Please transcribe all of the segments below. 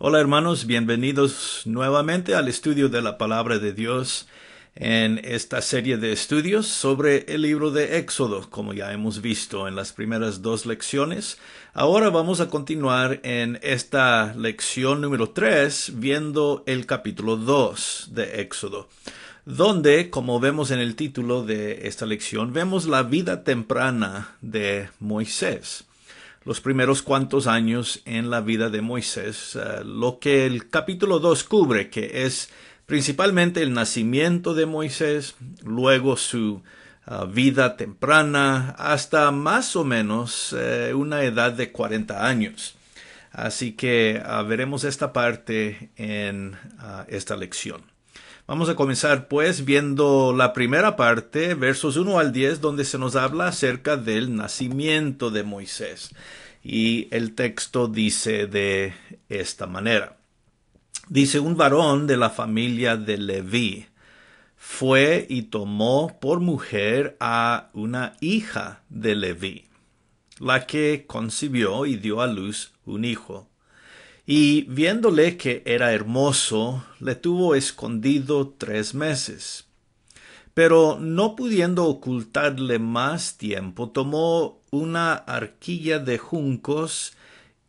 Hola hermanos, bienvenidos nuevamente al estudio de la palabra de Dios en esta serie de estudios sobre el libro de Éxodo, como ya hemos visto en las primeras dos lecciones. Ahora vamos a continuar en esta lección número 3 viendo el capítulo 2 de Éxodo donde, como vemos en el título de esta lección, vemos la vida temprana de Moisés los primeros cuantos años en la vida de Moisés, eh, lo que el capítulo 2 cubre, que es principalmente el nacimiento de Moisés, luego su ah, vida temprana, hasta más o menos eh, una edad de 40 años. Así que ah, veremos esta parte en ah, esta lección. Vamos a comenzar pues viendo la primera parte, versos 1 al 10, donde se nos habla acerca del nacimiento de Moisés. Y el texto dice de esta manera. Dice un varón de la familia de Leví fue y tomó por mujer a una hija de Leví, la que concibió y dio a luz un hijo. Y viéndole que era hermoso, le tuvo escondido tres meses. Pero no pudiendo ocultarle más tiempo, tomó una arquilla de juncos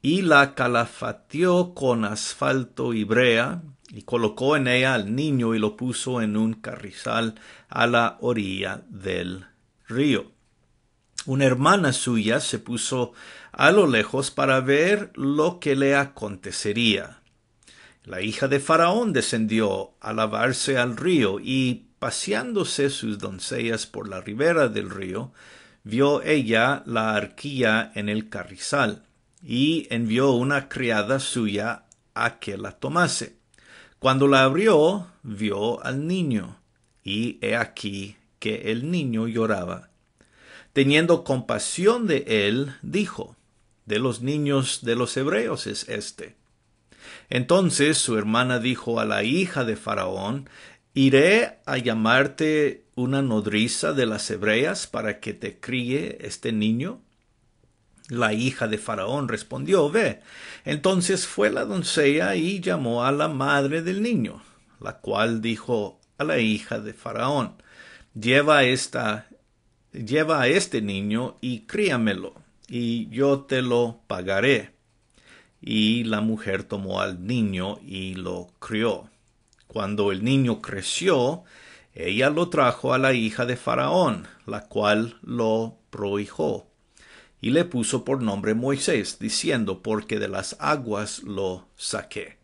y la calafateó con asfalto y brea, y colocó en ella al niño y lo puso en un carrizal a la orilla del río. Una hermana suya se puso a lo lejos para ver lo que le acontecería. La hija de Faraón descendió a lavarse al río y, paseándose sus doncellas por la ribera del río, vio ella la arquilla en el carrizal, y envió una criada suya a que la tomase. Cuando la abrió, vio al niño, y he aquí que el niño lloraba. Teniendo compasión de él, dijo, De los niños de los hebreos es este. Entonces su hermana dijo a la hija de Faraón, Iré a llamarte una nodriza de las hebreas para que te críe este niño. La hija de Faraón respondió Ve. Entonces fue la doncella y llamó a la madre del niño, la cual dijo a la hija de Faraón Lleva esta lleva a este niño y críamelo, y yo te lo pagaré. Y la mujer tomó al niño y lo crió. Cuando el niño creció, ella lo trajo a la hija de Faraón, la cual lo prohijó, y le puso por nombre Moisés, diciendo, porque de las aguas lo saqué.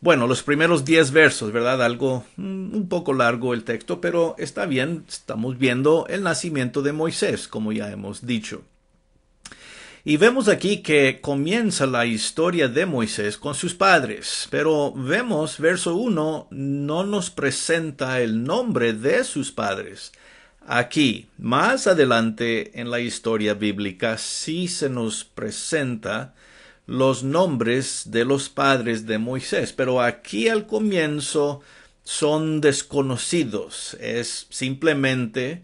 Bueno, los primeros diez versos, ¿verdad? Algo mm, un poco largo el texto, pero está bien, estamos viendo el nacimiento de Moisés, como ya hemos dicho. Y vemos aquí que comienza la historia de Moisés con sus padres, pero vemos verso 1 no nos presenta el nombre de sus padres. Aquí, más adelante en la historia bíblica, sí se nos presenta los nombres de los padres de Moisés, pero aquí al comienzo son desconocidos, es simplemente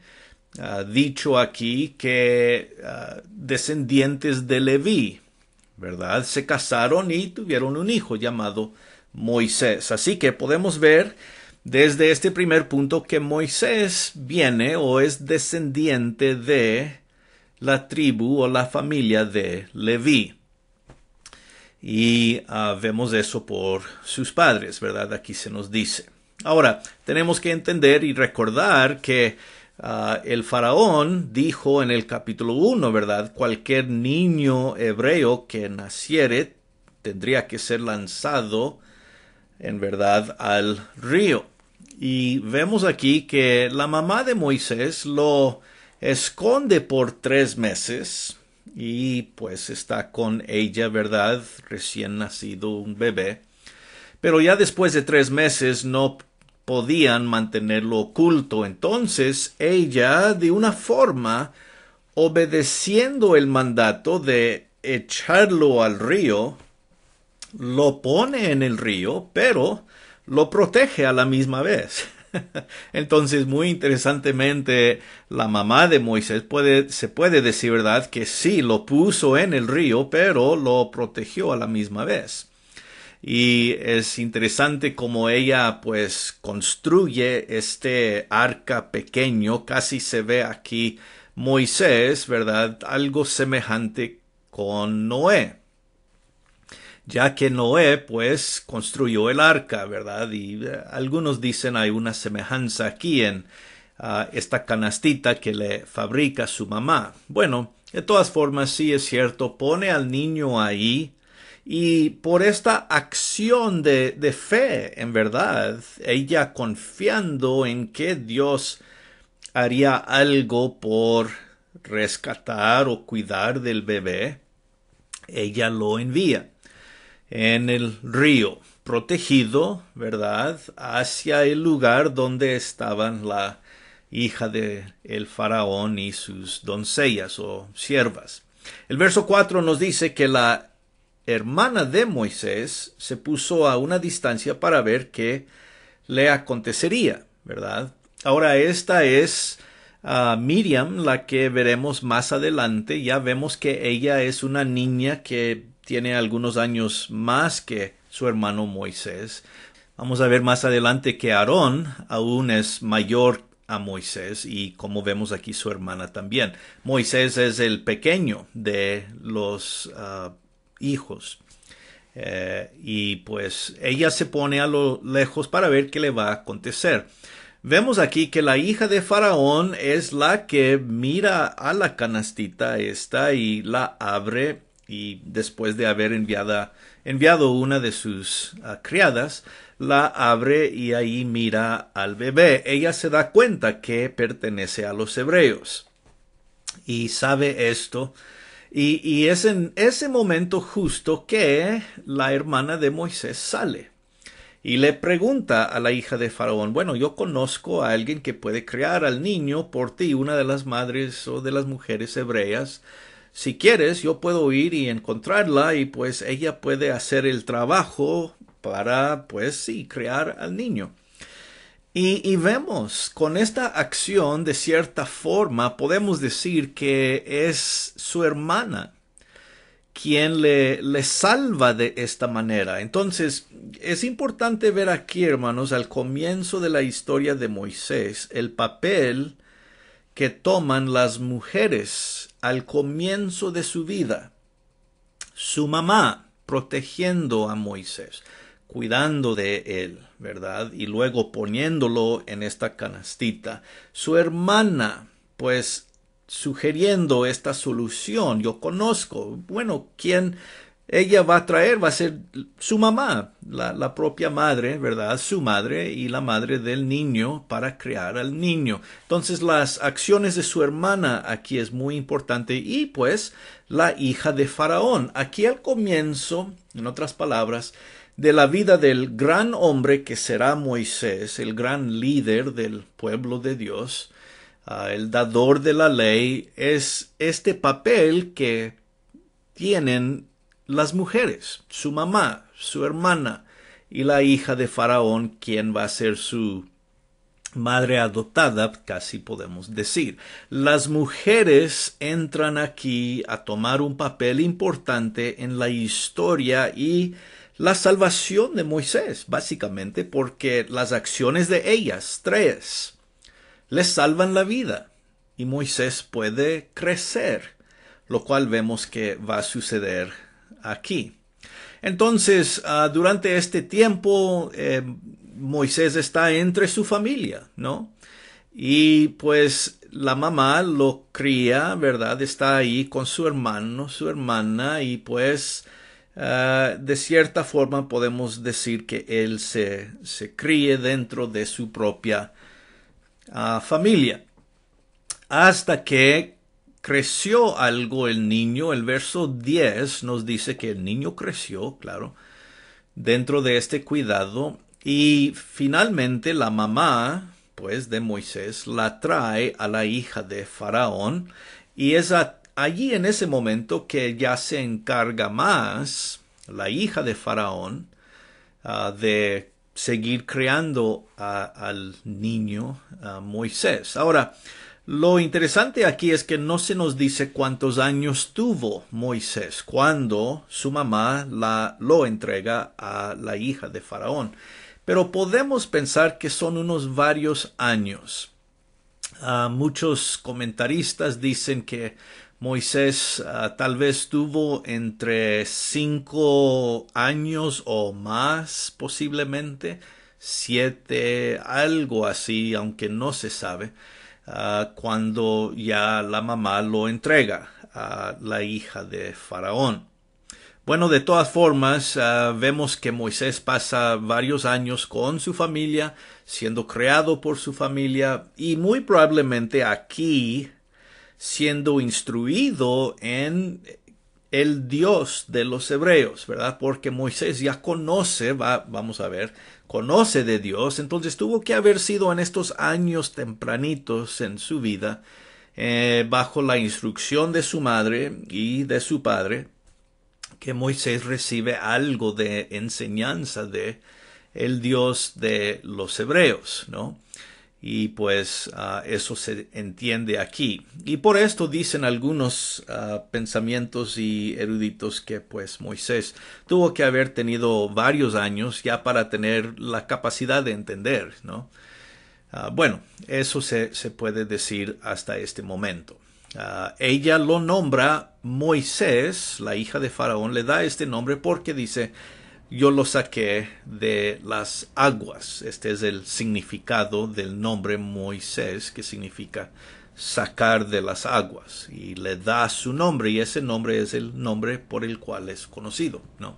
dicho aquí que ah, descendientes de Leví, ¿verdad? Se casaron y tuvieron un hijo llamado Moisés. Así que podemos ver desde este primer punto que Moisés viene o es descendiente de la tribu o la familia de Leví. Y ah, vemos eso por sus padres, ¿verdad? Aquí se nos dice. Ahora, tenemos que entender y recordar que Ah, el faraón dijo en el capítulo 1, ¿verdad? Cualquier niño hebreo que naciere tendría que ser lanzado, en verdad, al río. Y vemos aquí que la mamá de Moisés lo esconde por tres meses y pues está con ella, ¿verdad? Recién nacido un bebé. Pero ya después de tres meses no podían mantenerlo oculto. Entonces ella, de una forma, obedeciendo el mandato de echarlo al río, lo pone en el río, pero lo protege a la misma vez. Entonces, muy interesantemente, la mamá de Moisés puede, se puede decir, ¿verdad?, que sí, lo puso en el río, pero lo protegió a la misma vez y es interesante como ella pues construye este arca pequeño, casi se ve aquí Moisés, ¿verdad? Algo semejante con Noé ya que Noé pues construyó el arca, ¿verdad? Y eh, algunos dicen hay una semejanza aquí en ah, esta canastita que le fabrica su mamá. Bueno, de todas formas sí es cierto, pone al niño ahí y por esta acción de, de fe, en verdad, ella confiando en que Dios haría algo por rescatar o cuidar del bebé, ella lo envía en el río, protegido, ¿verdad?, hacia el lugar donde estaban la hija de el faraón y sus doncellas o siervas. El verso 4 nos dice que la hermana de Moisés, se puso a una distancia para ver qué le acontecería, ¿verdad? Ahora esta es ah, Miriam, la que veremos más adelante. Ya vemos que ella es una niña que tiene algunos años más que su hermano Moisés. Vamos a ver más adelante que Aarón aún es mayor a Moisés y como vemos aquí su hermana también. Moisés es el pequeño de los ah, hijos. Eh, y pues ella se pone a lo lejos para ver qué le va a acontecer. Vemos aquí que la hija de Faraón es la que mira a la canastita esta y la abre y después de haber enviado una de sus ah, criadas, la abre y ahí mira al bebé. Ella se da cuenta que pertenece a los hebreos y sabe esto y, es en ese momento justo que la hermana de Moisés sale y le pregunta a la hija de Faraón, bueno, yo conozco a alguien que puede criar al niño por ti, una de las madres o de las mujeres hebreas. Si quieres, yo puedo ir y encontrarla y pues ella puede hacer el trabajo para, pues sí, criar al niño. Y, vemos, con esta acción, de cierta forma, podemos decir que es su hermana quien le, le salva de esta manera. Entonces, es importante ver aquí, hermanos, al comienzo de la historia de Moisés, el papel que toman las mujeres al comienzo de su vida. Su mamá protegiendo a Moisés cuidando de él, ¿verdad? Y luego poniéndolo en esta canastita. Su hermana, pues, sugiriendo esta solución, yo conozco, bueno, ¿quién ella va a traer? Va a ser su mamá, la, la propia madre, ¿verdad? Su madre y la madre del niño para criar al niño. Entonces, las acciones de su hermana aquí es muy importante y pues la hija de Faraón. Aquí al comienzo, en otras palabras, de la vida del gran hombre que será Moisés, el gran líder del pueblo de Dios, ah, el dador de la ley, es este papel que tienen las mujeres, su mamá, su hermana y la hija de Faraón, quien va a ser su madre adoptada, casi podemos decir. Las mujeres entran aquí a tomar un papel importante en la historia y la salvación de Moisés, básicamente, porque las acciones de ellas, tres, les salvan la vida y Moisés puede crecer, lo cual vemos que va a suceder aquí. Entonces, ah, durante este tiempo, eh, Moisés está entre su familia, ¿no? Y pues la mamá lo cría, ¿verdad? Está ahí con su hermano, su hermana, y pues Ah, de cierta forma podemos decir que él se, se críe dentro de su propia ah, familia. Hasta que creció algo el niño, el verso 10 nos dice que el niño creció, claro, dentro de este cuidado y finalmente la mamá, pues de Moisés, la trae a la hija de Faraón y esa allí en ese momento que ya se encarga más la hija de Faraón ah, de seguir creando al niño Moisés. Ahora, lo interesante aquí es que no se nos dice cuántos años tuvo Moisés cuando su mamá lo entrega a la hija de Faraón, pero podemos pensar que son unos varios años. Ah, muchos comentaristas dicen que Moisés ah, tal vez tuvo entre cinco años o más, posiblemente siete, algo así, aunque no se sabe, ah, cuando ya la mamá lo entrega a la hija de Faraón. Bueno, de todas formas, ah, vemos que Moisés pasa varios años con su familia, siendo creado por su familia, y muy probablemente aquí siendo instruido en el Dios de los hebreos, ¿verdad? Porque Moisés ya conoce, va, vamos a ver, conoce de Dios, entonces tuvo que haber sido en estos años tempranitos en su vida, eh, bajo la instrucción de su madre y de su padre, que Moisés recibe algo de enseñanza de el Dios de los hebreos, ¿no? Y pues ah, eso se entiende aquí. Y por esto dicen algunos ah, pensamientos y eruditos que pues Moisés tuvo que haber tenido varios años ya para tener la capacidad de entender, ¿no? Ah, bueno, eso se, se, puede decir hasta este momento. ella lo nombra Moisés, la hija de Faraón, le da este nombre porque dice, yo lo saqué de las aguas. Este es el significado del nombre Moisés, que significa sacar de las aguas. Y le da su nombre, y ese nombre es el nombre por el cual es conocido, ¿no?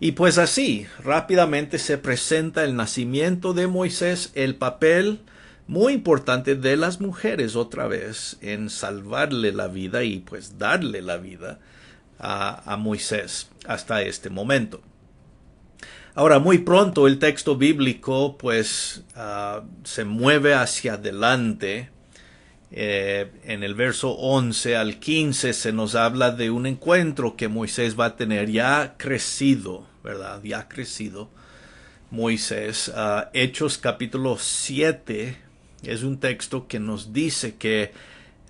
Y pues así, rápidamente se presenta el nacimiento de Moisés, el papel muy importante de las mujeres otra vez en salvarle la vida y pues darle la vida a, a Moisés hasta este momento. Ahora, muy pronto el texto bíblico pues ah, se mueve hacia adelante. Eh, en el verso 11 al 15 se nos habla de un encuentro que Moisés va a tener ya crecido, ¿verdad? Ya crecido. Moisés, ah, Hechos capítulo 7 es un texto que nos dice que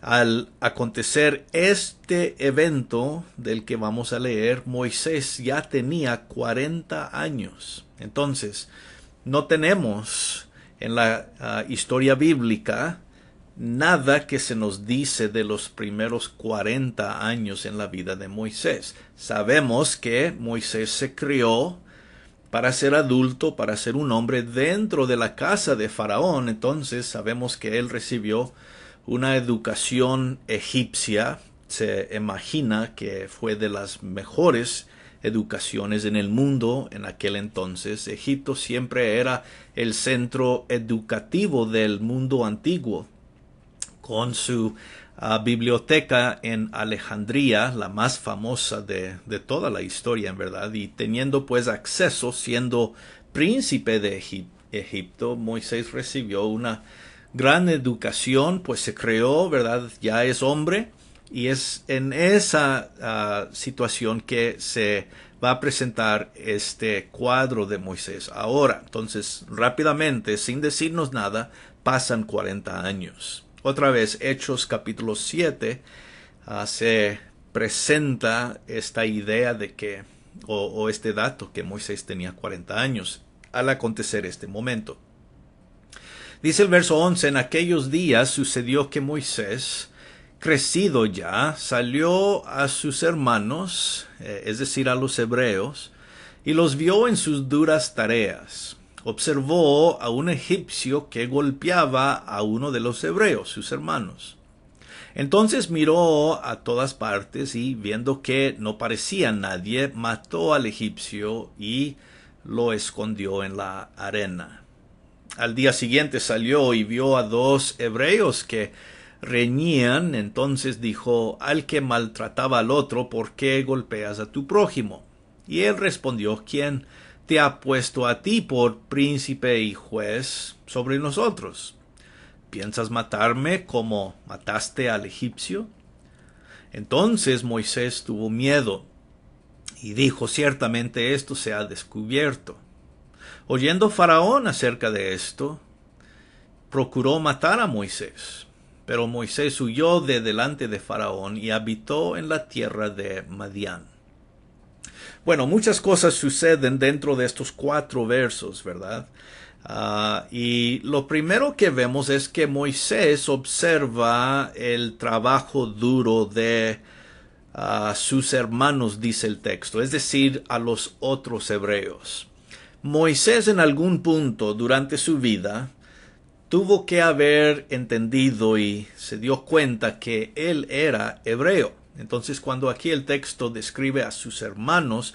al acontecer este evento del que vamos a leer, Moisés ya tenía 40 años. Entonces, no tenemos en la ah, historia bíblica nada que se nos dice de los primeros 40 años en la vida de Moisés. Sabemos que Moisés se crió para ser adulto, para ser un hombre dentro de la casa de Faraón. Entonces, sabemos que él recibió una educación egipcia se imagina que fue de las mejores educaciones en el mundo en aquel entonces. Egipto siempre era el centro educativo del mundo antiguo, con su ah, biblioteca en Alejandría, la más famosa de, de toda la historia, en verdad, y teniendo pues acceso, siendo príncipe de Egipto, Moisés recibió una gran educación, pues se creó, ¿verdad? Ya es hombre y es en esa ah, situación que se va a presentar este cuadro de Moisés. Ahora, entonces, rápidamente, sin decirnos nada, pasan 40 años. Otra vez, Hechos capítulo 7, ah, se presenta esta idea de que, o este dato, que Moisés tenía 40 años al acontecer este momento. Dice el verso 11, en aquellos días sucedió que Moisés, crecido ya, salió a sus hermanos, eh, es decir, a los hebreos, y los vio en sus duras tareas. Observó a un egipcio que golpeaba a uno de los hebreos, sus hermanos. Entonces miró a todas partes y viendo que no parecía nadie, mató al egipcio y lo escondió en la arena. Al día siguiente salió y vio a dos hebreos que reñían, entonces dijo, al que maltrataba al otro, ¿por qué golpeas a tu prójimo? Y él respondió, ¿quién te ha puesto a ti por príncipe y juez sobre nosotros? ¿Piensas matarme como mataste al egipcio? Entonces Moisés tuvo miedo y dijo, ciertamente esto se ha descubierto Oyendo Faraón acerca de esto, procuró matar a Moisés. Pero Moisés huyó de delante de Faraón y habitó en la tierra de Madián. Bueno, muchas cosas suceden dentro de estos cuatro versos, ¿verdad? Ah, y lo primero que vemos es que Moisés observa el trabajo duro de ah, sus hermanos, dice el texto, es decir, a los otros hebreos. Moisés en algún punto durante su vida tuvo que haber entendido y se dio cuenta que él era hebreo. Entonces cuando aquí el texto describe a sus hermanos,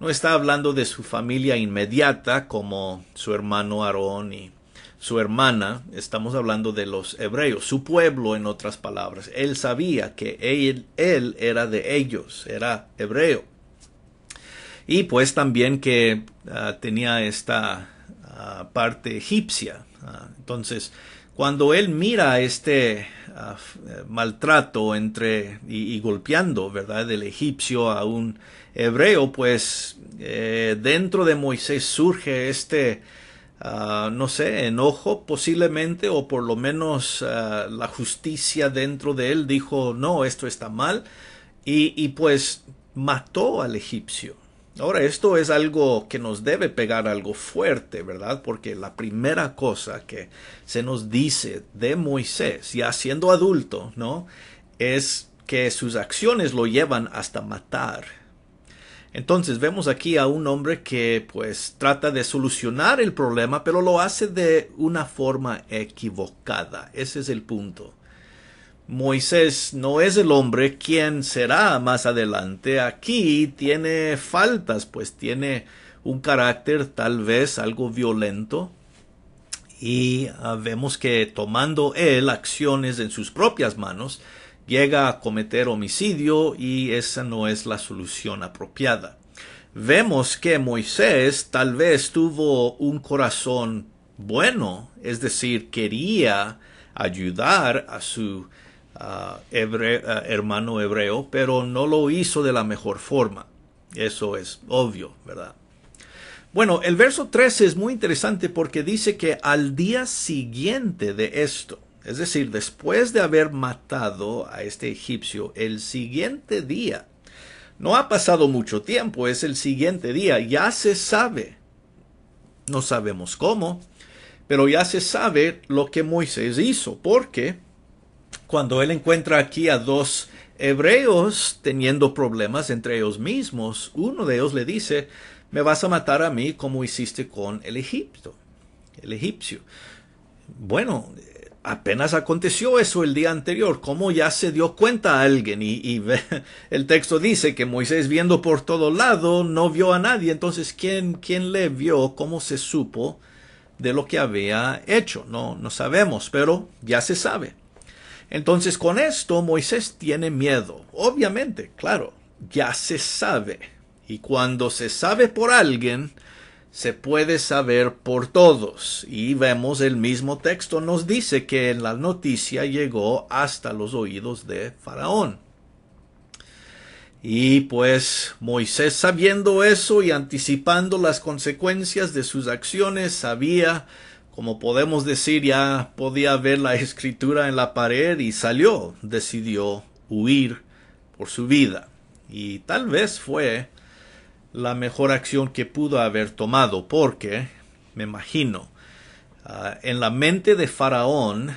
no está hablando de su familia inmediata como su hermano Aarón y su hermana, estamos hablando de los hebreos, su pueblo en otras palabras. Él sabía que él, él era de ellos, era hebreo y pues también que ah, tenía esta ah, parte egipcia. Ah, entonces, cuando él mira este eh, maltrato entre y, golpeando, ¿verdad?, del egipcio a un hebreo, pues eh, dentro de Moisés surge este no sé, enojo posiblemente, o por lo menos la justicia dentro de él dijo, no, esto está mal, y pues mató al egipcio. Ahora, esto es algo que nos debe pegar algo fuerte, ¿verdad? Porque la primera cosa que se nos dice de Moisés, ya siendo adulto, ¿no? Es que sus acciones lo llevan hasta matar. Entonces vemos aquí a un hombre que pues trata de solucionar el problema, pero lo hace de una forma equivocada. Ese es el punto. Moisés no es el hombre quien será más adelante. Aquí tiene faltas, pues tiene un carácter tal vez algo violento. Y ah, vemos que tomando él acciones en sus propias manos, llega a cometer homicidio y esa no es la solución apropiada. Vemos que Moisés tal vez tuvo un corazón bueno, es decir, quería ayudar a su hermano hebreo, pero no lo hizo de la mejor forma. Eso es obvio, ¿verdad? Bueno, el verso 13 es muy interesante porque dice que al día siguiente de esto, es decir, después de haber matado a este egipcio, el siguiente día, no ha pasado mucho tiempo, es el siguiente día, ya se sabe, no sabemos cómo, pero ya se sabe lo que Moisés hizo, porque cuando él encuentra aquí a dos hebreos teniendo problemas entre ellos mismos, uno de ellos le dice, me vas a matar a mí como hiciste con el Egipto, el egipcio. Bueno, apenas aconteció eso el día anterior, como ya se dio cuenta alguien y, el texto dice que Moisés viendo por todo lado no vio a nadie, entonces ¿quién, le vio? ¿Cómo se supo de lo que había hecho? No, no sabemos, pero ya se sabe. Entonces con esto Moisés tiene miedo. Obviamente, claro, ya se sabe. Y cuando se sabe por alguien, se puede saber por todos. Y vemos el mismo texto nos dice que en la noticia llegó hasta los oídos de Faraón. Y pues Moisés sabiendo eso y anticipando las consecuencias de sus acciones, sabía como podemos decir, ya podía ver la escritura en la pared y salió, decidió huir por su vida. Y tal vez fue la mejor acción que pudo haber tomado, porque, me imagino, ah, en la mente de Faraón,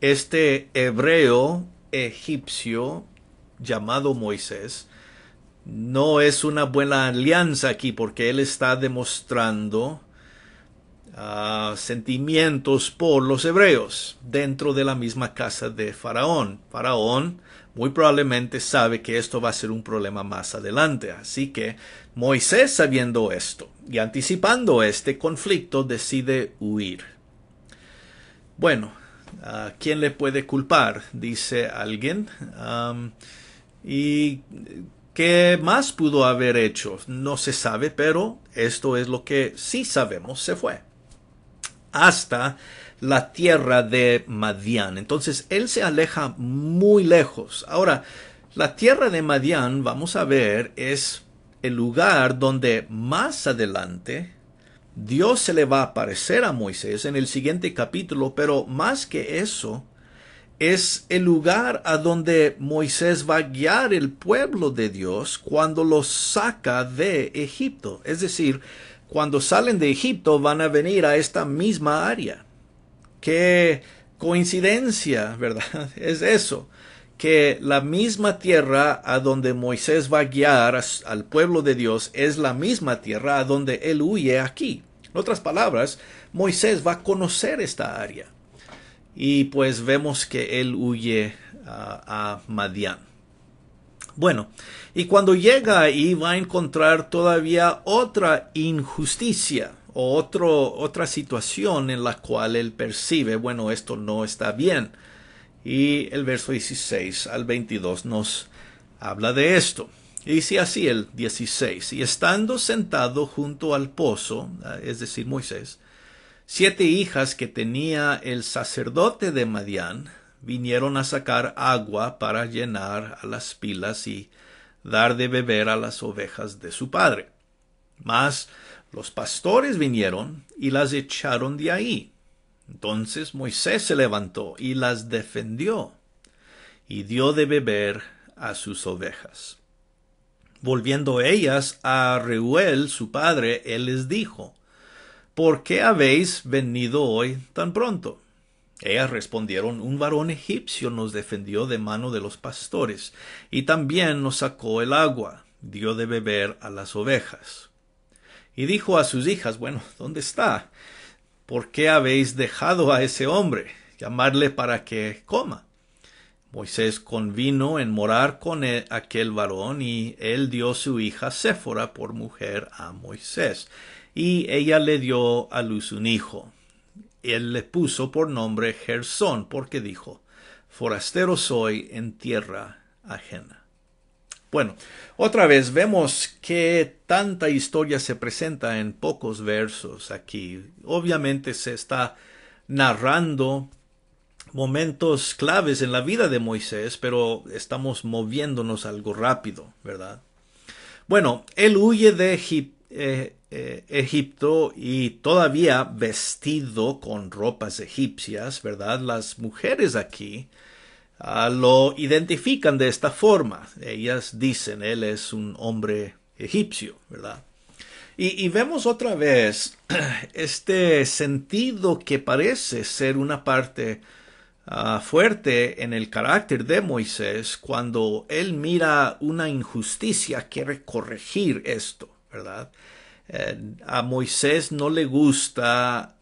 este hebreo egipcio llamado Moisés, no es una buena alianza aquí porque él está demostrando sentimientos por los hebreos dentro de la misma casa de Faraón. Faraón muy probablemente sabe que esto va a ser un problema más adelante. Así que Moisés, sabiendo esto y anticipando este conflicto, decide huir. Bueno, ¿a quién le puede culpar? Dice alguien. ¿Y qué más pudo haber hecho? No se sabe, pero esto es lo que sí sabemos, se fue hasta la tierra de Madián. Entonces él se aleja muy lejos. Ahora, la tierra de Madián, vamos a ver, es el lugar donde más adelante Dios se le va a aparecer a Moisés en el siguiente capítulo, pero más que eso, es el lugar a donde Moisés va a guiar el pueblo de Dios cuando lo saca de Egipto. Es decir, cuando salen de Egipto van a venir a esta misma área. Qué coincidencia, ¿verdad? Es eso, que la misma tierra a donde Moisés va a guiar al pueblo de Dios es la misma tierra a donde él huye aquí. En otras palabras, Moisés va a conocer esta área. Y pues vemos que él huye a Madián. Bueno, y cuando llega ahí va a encontrar todavía otra injusticia o otro, otra situación en la cual él percibe, bueno, esto no está bien. Y el verso 16 al 22 nos habla de esto. dice así el 16, y estando sentado junto al pozo, ah, es decir, Moisés, siete hijas que tenía el sacerdote de Madián, vinieron a sacar agua para llenar a las pilas y dar de beber a las ovejas de su padre. Mas los pastores vinieron y las echaron de ahí. Entonces Moisés se levantó y las defendió y dio de beber a sus ovejas. Volviendo ellas a Reuel su padre, él les dijo, ¿Por qué habéis venido hoy tan pronto? Ellas respondieron, un varón egipcio nos defendió de mano de los pastores, y también nos sacó el agua, dio de beber a las ovejas. Y dijo a sus hijas, bueno, ¿dónde está? ¿Por qué habéis dejado a ese hombre? Llamadle para que coma. Moisés convino en morar con e-, aquel varón y él dio su hija Séfora por mujer a Moisés, y ella le dio a luz un hijo él le puso por nombre Gersón, porque dijo, forastero soy en tierra ajena. Bueno, otra vez vemos que tanta historia se presenta en pocos versos aquí. Obviamente se está narrando momentos claves en la vida de Moisés, pero estamos moviéndonos algo rápido, ¿verdad? Bueno, él huye de Egipto. Eh, eh, Egipto y todavía vestido con ropas egipcias, ¿verdad? Las mujeres aquí ah, lo identifican de esta forma. Ellas dicen, él es un hombre egipcio, ¿verdad? Y, vemos otra vez este sentido que parece ser una parte ah, fuerte en el carácter de Moisés cuando él mira una injusticia, quiere corregir esto, ¿verdad? Eh, a Moisés no le gusta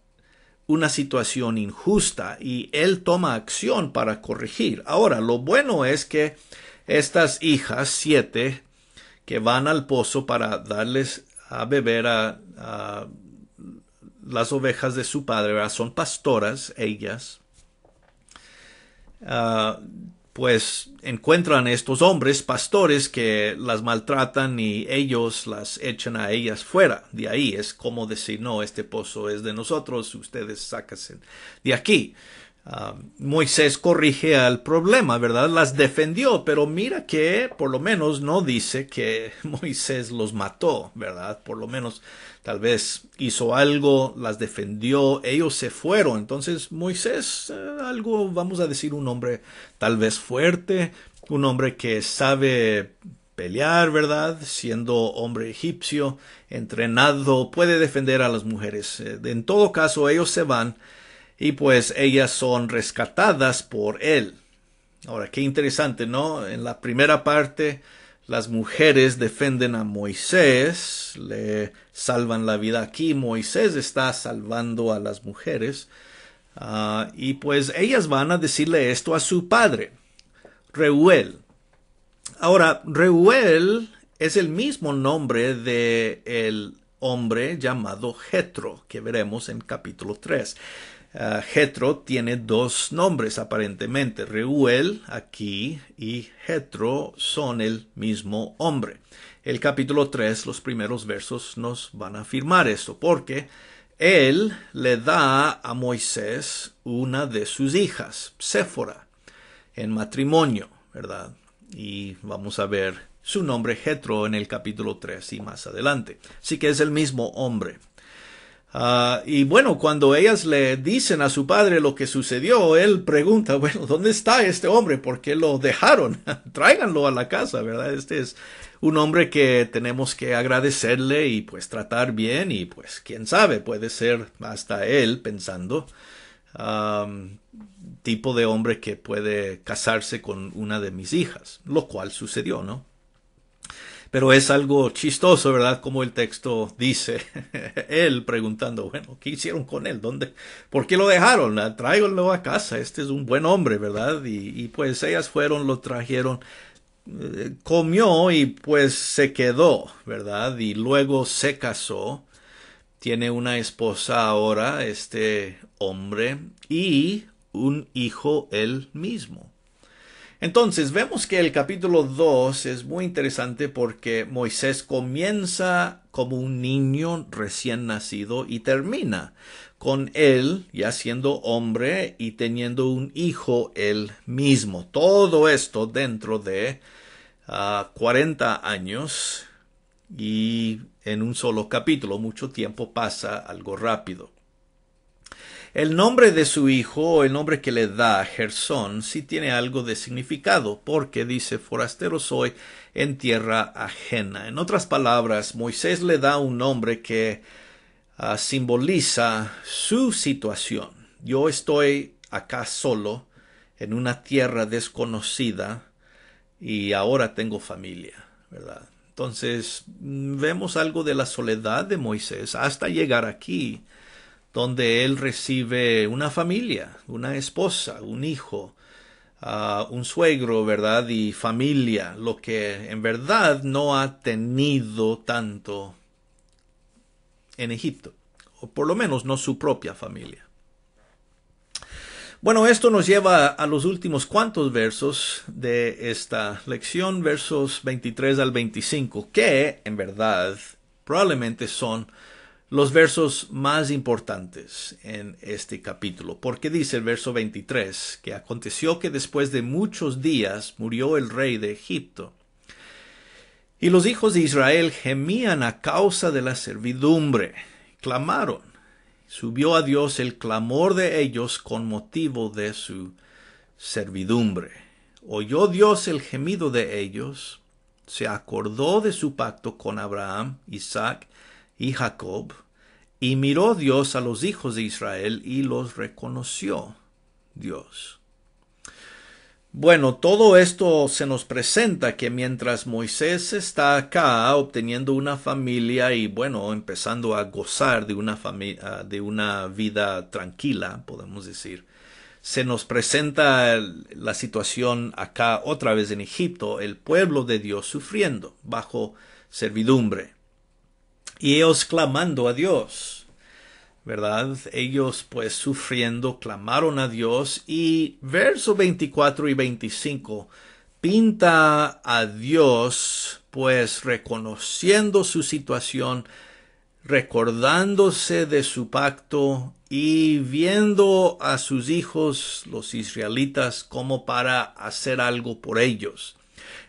una situación injusta y él toma acción para corregir. Ahora, lo bueno es que estas hijas, siete, que van al pozo para darles a beber a, las ovejas de su padre, son pastoras ellas, ah, pues encuentran estos hombres pastores que las maltratan y ellos las echan a ellas fuera. De ahí es como decir, no, este pozo es de nosotros, ustedes sáquense de aquí. Ah, Moisés corrige al problema, ¿verdad? Las defendió, pero mira que por lo menos no dice que Moisés los mató, ¿verdad? Por lo menos tal vez hizo algo, las defendió, ellos se fueron. Entonces Moisés, eh, algo, vamos a decir, un hombre tal vez fuerte, un hombre que sabe pelear, ¿verdad? Siendo hombre egipcio, entrenado, puede defender a las mujeres. Eh, en todo caso, ellos se van y pues ellas son rescatadas por él. Ahora, qué interesante, ¿no? En la primera parte las mujeres defienden a Moisés, le salvan la vida aquí, Moisés está salvando a las mujeres, ah, y pues ellas van a decirle esto a su padre, Reuel. Ahora, Reuel es el mismo nombre de el hombre llamado Jetro, que veremos en capítulo 3. Ah, Jetro tiene dos nombres aparentemente. Reuel aquí y Jetro son el mismo hombre. El capítulo 3, los primeros versos nos van a afirmar esto, porque él le da a Moisés una de sus hijas, Séfora, en matrimonio, ¿verdad? Y vamos a ver su nombre Jetro en el capítulo 3 y más adelante. Así que es el mismo hombre. Ah, y bueno, cuando ellas le dicen a su padre lo que sucedió, él pregunta, bueno, ¿dónde está este hombre? ¿Por qué lo dejaron? Tráiganlo a la casa, ¿verdad? Este es un hombre que tenemos que agradecerle y pues tratar bien y pues quién sabe, puede ser hasta él pensando tipo de hombre que puede casarse con una de mis hijas, lo cual sucedió, ¿no? Pero es algo chistoso, ¿verdad? Como el texto dice, él preguntando, bueno, ¿qué hicieron con él? ¿Dónde? ¿Por qué lo dejaron? Ah, tráiganlo a casa, este es un buen hombre, ¿verdad? Y, pues ellas fueron, lo trajeron, eh, comió y pues se quedó, ¿verdad? Y luego se casó, tiene una esposa ahora, este hombre, y un hijo él mismo. Entonces vemos que el capítulo 2 es muy interesante porque Moisés comienza como un niño recién nacido y termina con él ya siendo hombre y teniendo un hijo él mismo. Todo esto dentro de 40 ah, años y en un solo capítulo. Mucho tiempo pasa algo rápido. El nombre de su hijo, el nombre que le da Gersón, sí tiene algo de significado, porque dice, forastero soy en tierra ajena. En otras palabras, Moisés le da un nombre que ah, simboliza su situación. Yo estoy acá solo, en una tierra desconocida, y ahora tengo familia, ¿verdad? Entonces, mm, vemos algo de la soledad de Moisés hasta llegar aquí donde él recibe una familia, una esposa, un hijo, ah, un suegro, ¿verdad? Y familia, lo que en verdad no ha tenido tanto en Egipto, o por lo menos no su propia familia. Bueno, esto nos lleva a los últimos cuantos versos de esta lección, versos 23 al 25, que en verdad probablemente son los versos más importantes en este capítulo, porque dice el verso 23 que aconteció que después de muchos días murió el rey de Egipto. Y los hijos de Israel gemían a causa de la servidumbre, clamaron. Subió a Dios el clamor de ellos con motivo de su servidumbre. Oyó Dios el gemido de ellos, se acordó de su pacto con Abraham, Isaac y Jacob, y miró Dios a los hijos de Israel y los reconoció Dios. Bueno, todo esto se nos presenta que mientras Moisés está acá obteniendo una familia y bueno, empezando a gozar de una, familia, ah, de una vida tranquila, podemos decir, se nos presenta la situación acá otra vez en Egipto, el pueblo de Dios sufriendo bajo servidumbre y ellos clamando a Dios. ¿Verdad? Ellos pues sufriendo clamaron a Dios y verso 24 y 25 pinta a Dios pues reconociendo su situación, recordándose de su pacto y viendo a sus hijos los israelitas como para hacer algo por ellos.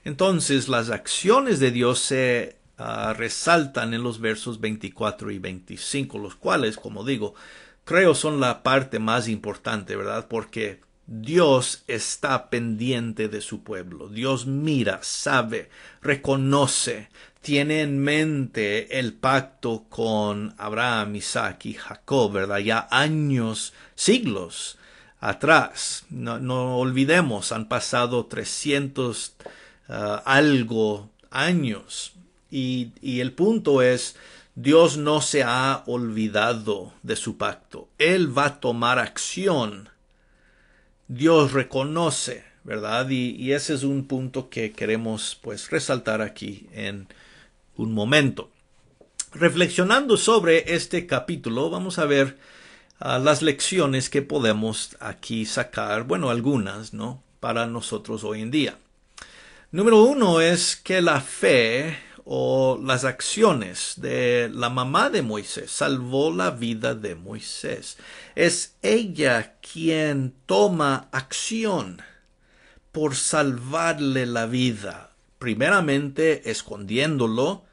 Entonces las acciones de Dios se Ah, resaltan en los versos 24 y 25, los cuales, como digo, creo son la parte más importante, ¿verdad? Porque Dios está pendiente de su pueblo. Dios mira, sabe, reconoce, tiene en mente el pacto con Abraham, Isaac y Jacob, ¿verdad? Ya años, siglos atrás. No, olvidemos, han pasado 300 ah, algo años y, el punto es, Dios no se ha olvidado de su pacto. Él va a tomar acción. Dios reconoce, ¿verdad? Y, ese es un punto que queremos pues resaltar aquí en un momento. Reflexionando sobre este capítulo, vamos a ver ah, las lecciones que podemos aquí sacar, bueno, algunas, ¿no? Para nosotros hoy en día. Número uno es que la fe o las acciones de la mamá de Moisés salvó la vida de Moisés. Es ella quien toma acción por salvarle la vida, primeramente escondiéndolo,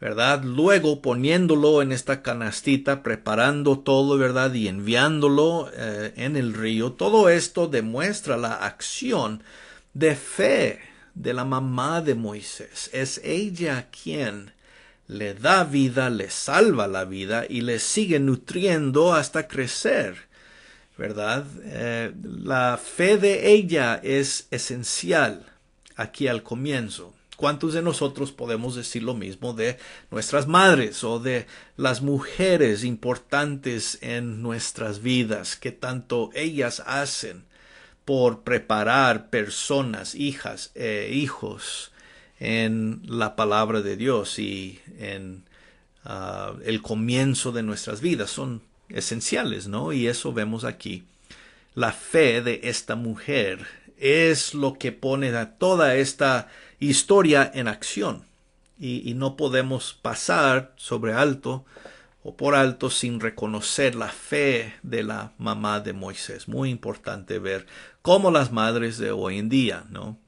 ¿verdad? Luego poniéndolo en esta canastita, preparando todo, ¿verdad? Y enviándolo eh, en el río. Todo esto demuestra la acción de fe de la mamá de Moisés. Es ella quien le da vida, le salva la vida y le sigue nutriendo hasta crecer. ¿Verdad? Eh, la fe de ella es esencial aquí al comienzo. ¿Cuántos de nosotros podemos decir lo mismo de nuestras madres o de las mujeres importantes en nuestras vidas? que tanto ellas hacen por preparar personas, hijas e hijos en la palabra de Dios y en ah, el comienzo de nuestras vidas. Son esenciales, ¿no? Y eso vemos aquí. La fe de esta mujer es lo que pone a toda esta historia en acción. y no podemos pasar sobre alto o por alto sin reconocer la fe de la mamá de Moisés. Muy importante ver cómo las madres de hoy en día, ¿no?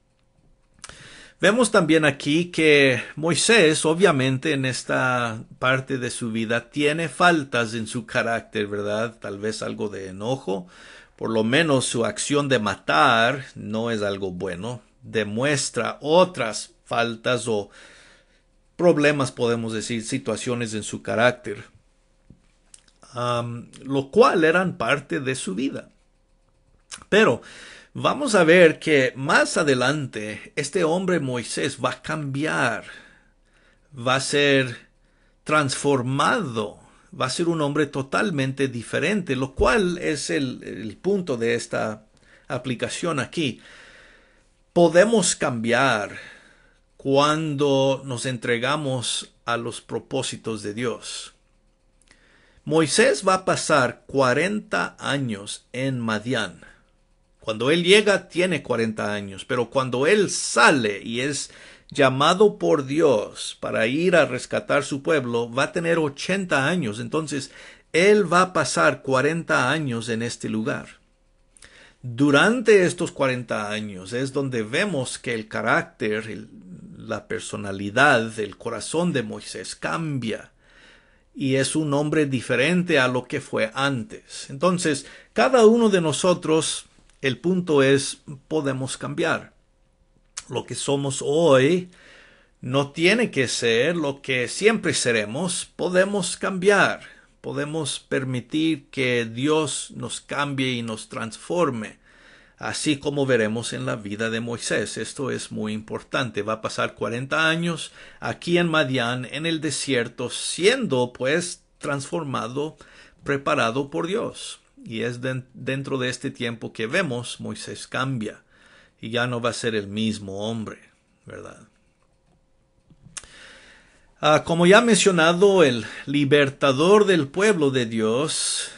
Vemos también aquí que Moisés, obviamente, en esta parte de su vida tiene faltas en su carácter, ¿verdad? Tal vez algo de enojo, por lo menos su acción de matar no es algo bueno, demuestra otras faltas o problemas, podemos decir, situaciones en su carácter lo cual eran parte de su vida. Pero vamos a ver que más adelante este hombre Moisés va a cambiar, va a ser transformado, va a ser un hombre totalmente diferente, lo cual es el punto de esta aplicación aquí. Podemos cambiar cuando nos entregamos a los propósitos de Dios. Moisés va a pasar 40 años en Madián. Cuando él llega tiene 40 años, pero cuando él sale y es llamado por Dios para ir a rescatar su pueblo, va a tener 80 años. Entonces, él va a pasar 40 años en este lugar. Durante estos 40 años es donde vemos que el carácter, la personalidad, el corazón de Moisés cambia y es un hombre diferente a lo que fue antes. Entonces, cada uno de nosotros, el punto es, podemos cambiar. Lo que somos hoy no tiene que ser lo que siempre seremos, podemos cambiar, podemos permitir que Dios nos cambie y nos transforme así como veremos en la vida de Moisés. Esto es muy importante. Va a pasar 40 años aquí en Madián, en el desierto, siendo pues transformado, preparado por Dios. Y es dentro de este tiempo que vemos, Moisés cambia y ya no va a ser el mismo hombre, ¿verdad? Ah, como ya mencionado, el libertador del pueblo de Dios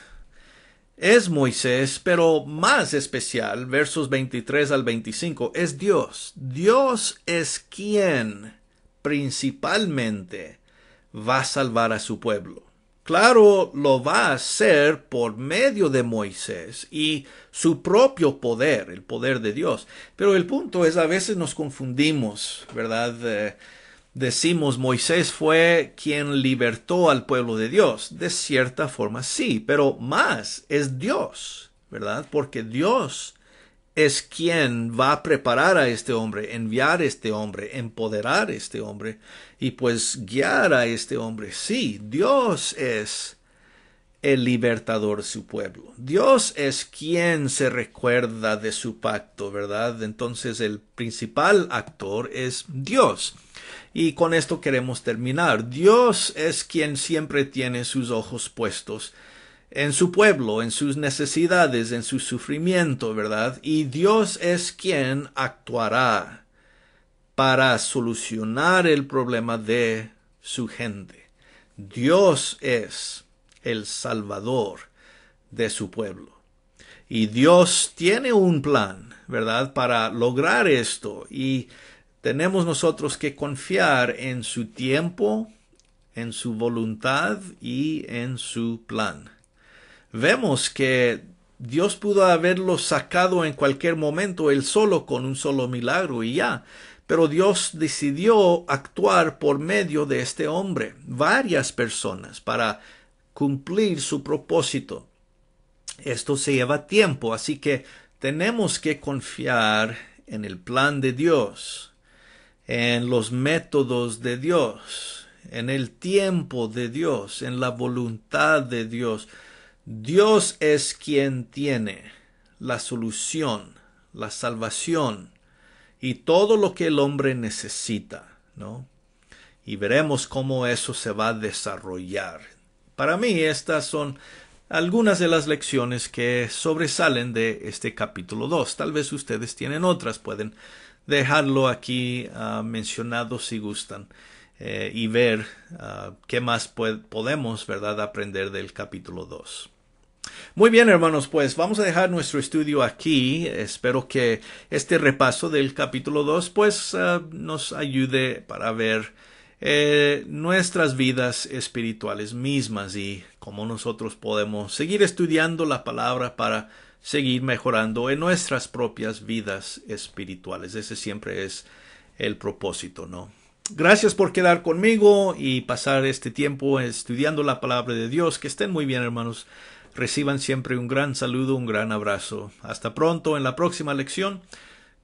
es Moisés, pero más especial, versos 23 al 25, es Dios. Dios es quien principalmente va a salvar a su pueblo. Claro, lo va a hacer por medio de Moisés y su propio poder, el poder de Dios. Pero el punto es, a veces nos confundimos, ¿verdad? Eh, decimos Moisés fue quien libertó al pueblo de Dios. De cierta forma sí, pero más es Dios, ¿verdad? Porque Dios es quien va a preparar a este hombre, enviar a este hombre, empoderar a este hombre y pues guiar a este hombre. Sí, Dios es el libertador de su pueblo. Dios es quien se recuerda de su pacto, ¿verdad? Entonces el principal actor es Dios. Y con esto queremos terminar. Dios es quien siempre tiene sus ojos puestos en su pueblo, en sus necesidades, en su sufrimiento, ¿verdad? Y Dios es quien actuará para solucionar el problema de su gente. Dios es el Salvador de su pueblo. Y Dios tiene un plan, ¿verdad? Para lograr esto. Y tenemos nosotros que confiar en su tiempo, en su voluntad y en su plan. Vemos que Dios pudo haberlo sacado en cualquier momento él solo con un solo milagro y ya. Pero Dios decidió actuar por medio de este hombre, varias personas, para cumplir su propósito. Esto se lleva tiempo, así que tenemos que confiar en el plan de Dios en los métodos de Dios, en el tiempo de Dios, en la voluntad de Dios. Dios es quien tiene la solución, la salvación y todo lo que el hombre necesita, ¿no? Y veremos cómo eso se va a desarrollar. Para mí estas son algunas de las lecciones que sobresalen de este capítulo 2. Tal vez ustedes tienen otras, pueden dejarlo aquí ah, mencionado si gustan eh, y ver ah, qué más podemos, ¿verdad?, aprender del capítulo 2. Muy bien, hermanos, pues vamos a dejar nuestro estudio aquí. Espero que este repaso del capítulo 2 pues ah, nos ayude para ver eh, nuestras vidas espirituales mismas y cómo nosotros podemos seguir estudiando la palabra para seguir mejorando en nuestras propias vidas espirituales. Ese siempre es el propósito, ¿no? Gracias por quedar conmigo y pasar este tiempo estudiando la palabra de Dios. Que estén muy bien, hermanos. Reciban siempre un gran saludo, un gran abrazo. Hasta pronto en la próxima lección.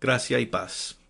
Gracia y paz.